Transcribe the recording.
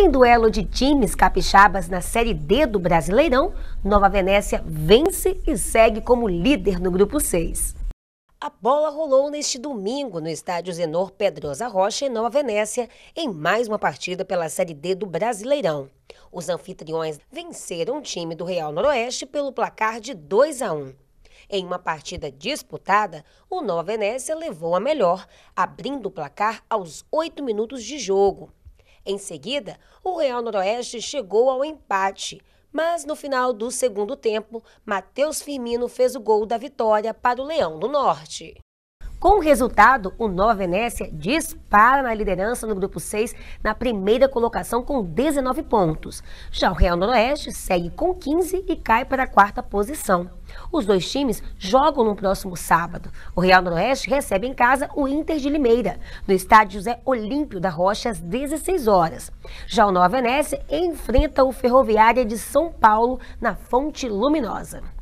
Em duelo de times capixabas na Série D do Brasileirão, Nova Venécia vence e segue como líder no grupo 6. A bola rolou neste domingo no estádio Zenor Pedrosa Rocha, em Nova Venécia, em mais uma partida pela Série D do Brasileirão. Os anfitriões venceram o time do Real Noroeste pelo placar de 2 a 1. Em uma partida disputada, o Nova Venécia levou a melhor, abrindo o placar aos 8 minutos de jogo. Em seguida, o Real Noroeste chegou ao empate, mas no final do segundo tempo, Matheus Firmino fez o gol da vitória para o Leão do Norte. Com o resultado, o Nova Venécia dispara na liderança no grupo 6 na primeira colocação com 19 pontos. Já o Real Noroeste segue com 15 e cai para a quarta posição. Os dois times jogam no próximo sábado. O Real Noroeste recebe em casa o Inter de Limeira, no estádio José Olímpio da Rocha, às 16 horas. Já o Nova Venécia enfrenta o Ferroviária de São Paulo na Fonte Luminosa.